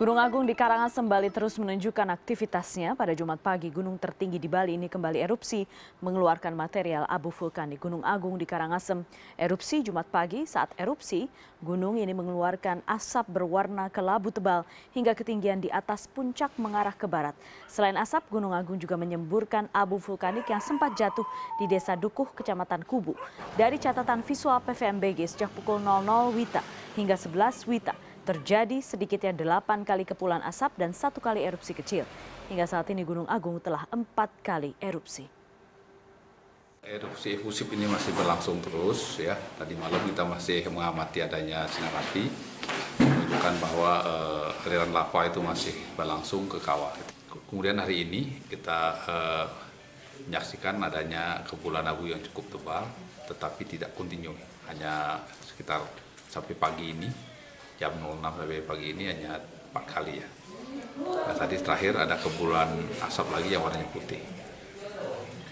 Gunung Agung di Karangan Sembali terus menunjukkan aktivitasnya. Pada Jumat pagi, gunung tertinggi di Bali ini kembali erupsi mengeluarkan material abu vulkanik. Gunung Agung di Karangasem erupsi Jumat pagi. Saat erupsi, gunung ini mengeluarkan asap berwarna kelabu tebal hingga ketinggian di atas puncak mengarah ke barat. Selain asap, Gunung Agung juga menyemburkan abu vulkanik yang sempat jatuh di Desa Dukuh, Kecamatan Kubu. Dari catatan visual PVMBG sejak pukul 00 Wita hingga 11 Wita, Terjadi sedikitnya delapan kali kepulan asap dan satu kali erupsi kecil. Hingga saat ini Gunung Agung telah empat kali erupsi. Erupsi efusif ini masih berlangsung terus ya. Tadi malam kita masih mengamati adanya sinar api menunjukkan bahwa uh, aliran lava itu masih berlangsung ke kawah. Kemudian hari ini kita uh, menyaksikan adanya kepulan abu yang cukup tebal tetapi tidak kontinu, hanya sekitar sampai pagi ini jam 06 sampai pagi ini hanya empat kali ya. Nah, tadi terakhir ada kebulan asap lagi yang warnanya putih.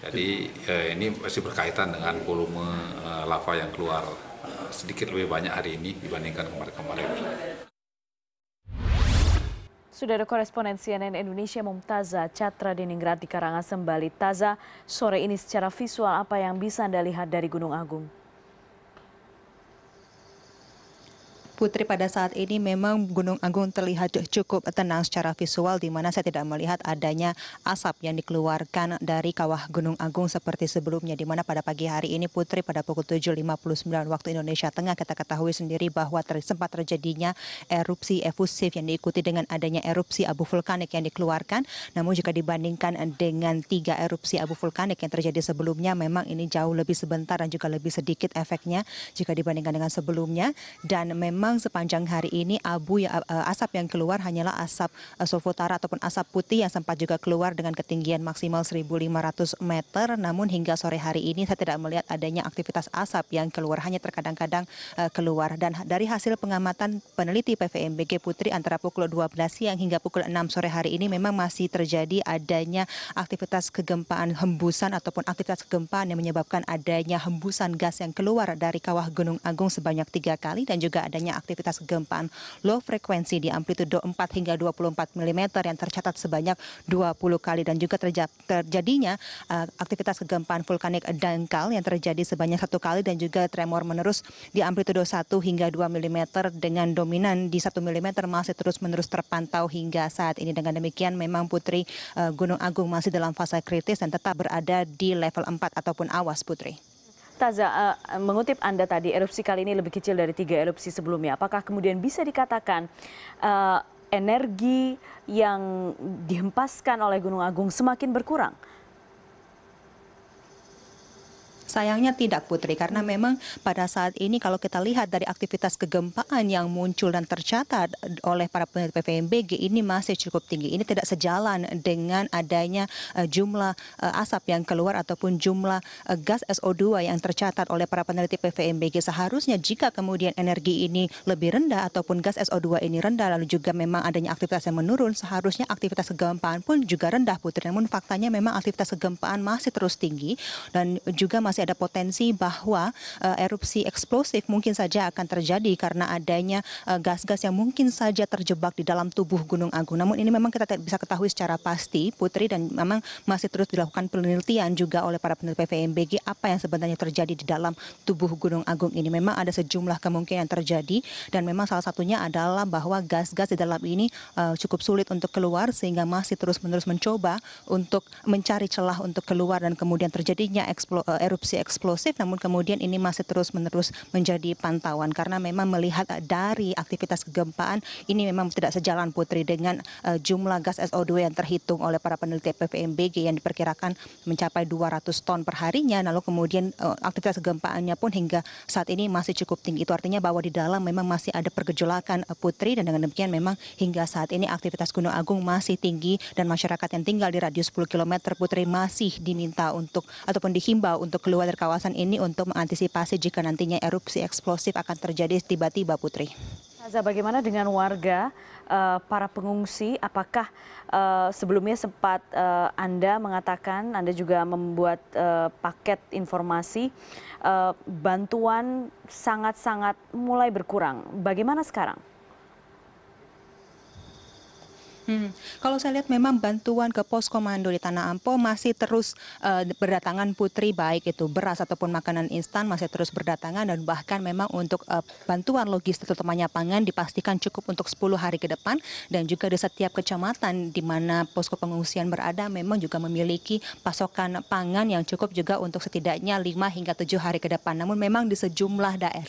Jadi eh, ini masih berkaitan dengan volume eh, lava yang keluar eh, sedikit lebih banyak hari ini dibandingkan kemarin-kemarin. Sudah ada koresponen CNN Indonesia Mumtaza Catra Diningrat di Karangasem, Bali. Taza, sore ini secara visual apa yang bisa Anda lihat dari Gunung Agung? Putri pada saat ini memang Gunung Agung terlihat cukup tenang secara visual di mana saya tidak melihat adanya asap yang dikeluarkan dari kawah Gunung Agung seperti sebelumnya di mana pada pagi hari ini Putri pada pukul 7.59 waktu Indonesia Tengah kita ketahui sendiri bahwa ter sempat terjadinya erupsi efusif yang diikuti dengan adanya erupsi abu vulkanik yang dikeluarkan namun jika dibandingkan dengan tiga erupsi abu vulkanik yang terjadi sebelumnya memang ini jauh lebih sebentar dan juga lebih sedikit efeknya jika dibandingkan dengan sebelumnya dan memang memang sepanjang hari ini abu ya, eh, asap yang keluar hanyalah asap eh, sulfutara ataupun asap putih yang sempat juga keluar dengan ketinggian maksimal 1.500 meter. Namun hingga sore hari ini saya tidak melihat adanya aktivitas asap yang keluar, hanya terkadang-kadang eh, keluar. Dan dari hasil pengamatan peneliti PVMBG Putri antara pukul 12 siang hingga pukul 6 sore hari ini memang masih terjadi adanya aktivitas kegempaan hembusan ataupun aktivitas kegempaan yang menyebabkan adanya hembusan gas yang keluar dari kawah Gunung Agung sebanyak tiga kali dan juga adanya aktivitas kegempaan low frekuensi di amplitudo 4 hingga 24 mm yang tercatat sebanyak 20 kali dan juga terjadinya eh, aktivitas kegempaan vulkanik dangkal yang terjadi sebanyak satu kali dan juga tremor menerus di amplitudo 1 hingga 2 mm dengan dominan di 1 mm masih terus-menerus terpantau hingga saat ini. Dengan demikian memang Putri eh, Gunung Agung masih dalam fase kritis dan tetap berada di level 4 ataupun awas Putri. Taza, uh, eh, eh, mengutip Anda tadi, erupsi kali ini lebih kecil dari tiga erupsi sebelumnya. Apakah kemudian bisa dikatakan uh, energi yang dihempaskan oleh Gunung Agung semakin berkurang? Sayangnya tidak Putri, karena memang pada saat ini kalau kita lihat dari aktivitas kegempaan yang muncul dan tercatat oleh para peneliti PVMBG ini masih cukup tinggi. Ini tidak sejalan dengan adanya eh, jumlah eh, asap yang keluar ataupun jumlah eh, gas SO2 yang tercatat oleh para peneliti PVMBG. Seharusnya jika kemudian energi ini lebih rendah ataupun gas SO2 ini rendah lalu juga memang adanya aktivitas yang menurun, seharusnya aktivitas kegempaan pun juga rendah Putri. Namun faktanya memang aktivitas kegempaan masih terus tinggi dan juga masih masih ada potensi bahwa eh, erupsi eksplosif mungkin saja akan terjadi karena adanya eh, gas-gas yang mungkin saja terjebak di dalam tubuh Gunung Agung. Namun ini memang kita bisa ketahui secara pasti, Putri, dan memang masih terus dilakukan penelitian juga oleh para peneliti PVMBG apa yang sebenarnya terjadi di dalam tubuh Gunung Agung ini. Memang ada sejumlah kemungkinan terjadi dan memang salah satunya adalah bahwa gas-gas di dalam ini uh, cukup sulit untuk keluar sehingga masih terus-menerus mencoba untuk mencari celah untuk keluar dan kemudian terjadinya erupsi erupsi eksplosif namun kemudian ini masih terus-menerus menjadi pantauan karena memang melihat eh, dari aktivitas kegempaan ini memang tidak sejalan Putri dengan eh, jumlah gas SO2 yang terhitung oleh para peneliti PVMBG yang diperkirakan mencapai 200 ton per harinya lalu kemudian eh, aktivitas kegempaannya pun hingga saat ini masih cukup tinggi itu artinya bahwa di dalam memang masih ada pergejolakan Putri dan dengan demikian memang hingga saat ini aktivitas Gunung Agung masih tinggi dan masyarakat yang tinggal di radius 10 km Putri masih diminta untuk ataupun dihimbau untuk keluar jiwa dari kawasan ini untuk mengantisipasi jika nantinya erupsi eksplosif akan terjadi tiba-tiba Putri. Aza, bagaimana dengan warga, uh, para pengungsi? Apakah uh, sebelumnya sempat uh, Anda mengatakan, Anda juga membuat uh, paket informasi, uh, bantuan sangat-sangat mulai berkurang. Bagaimana sekarang? Hmm. Kalau saya lihat memang bantuan ke pos komando di Tanah Ampo masih terus uh, berdatangan Putri baik itu beras ataupun makanan instan masih terus berdatangan dan bahkan memang untuk uh, bantuan logistik terutamanya pangan dipastikan cukup untuk 10 hari ke depan dan juga di setiap kecamatan di mana posko pengungsian berada memang juga memiliki pasokan pangan yang cukup juga untuk setidaknya 5 hingga 7 hari ke depan. Namun memang di sejumlah daerah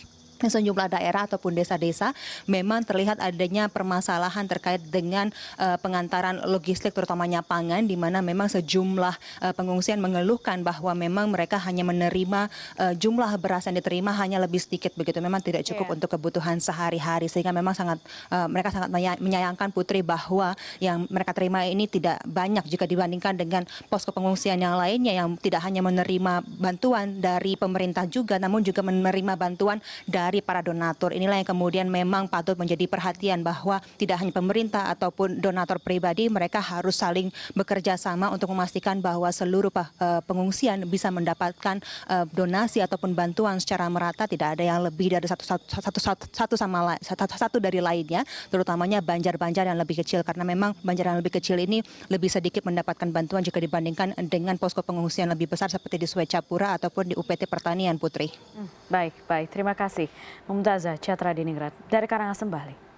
sejumlah daerah ataupun desa-desa memang terlihat adanya permasalahan terkait dengan uh, pengantaran logistik terutamanya pangan di mana memang sejumlah uh, pengungsian mengeluhkan bahwa memang mereka hanya menerima uh, jumlah beras yang diterima hanya lebih sedikit begitu memang tidak cukup yeah. untuk kebutuhan sehari-hari sehingga memang sangat uh, mereka sangat menyayangkan Putri bahwa yang mereka terima ini tidak banyak jika dibandingkan dengan posko pengungsian yang lainnya yang tidak hanya menerima bantuan dari pemerintah juga namun juga menerima bantuan dari dari para donatur. Inilah yang kemudian memang patut menjadi perhatian bahwa tidak hanya pemerintah ataupun donatur pribadi, mereka harus saling bekerja sama untuk memastikan bahwa seluruh eh, pengungsian bisa mendapatkan eh, donasi ataupun bantuan secara merata, tidak ada yang lebih dari satu, satu, satu, satu, satu sama satu, satu dari lainnya, terutamanya banjar-banjar yang lebih kecil karena memang banjar yang lebih kecil ini lebih sedikit mendapatkan bantuan jika dibandingkan dengan posko pengungsian lebih besar seperti di Swecapura ataupun di UPT Pertanian Putri. Hmm, baik, baik. Terima kasih. Mumtazah Catra Diningrat dari Karangasem Bali.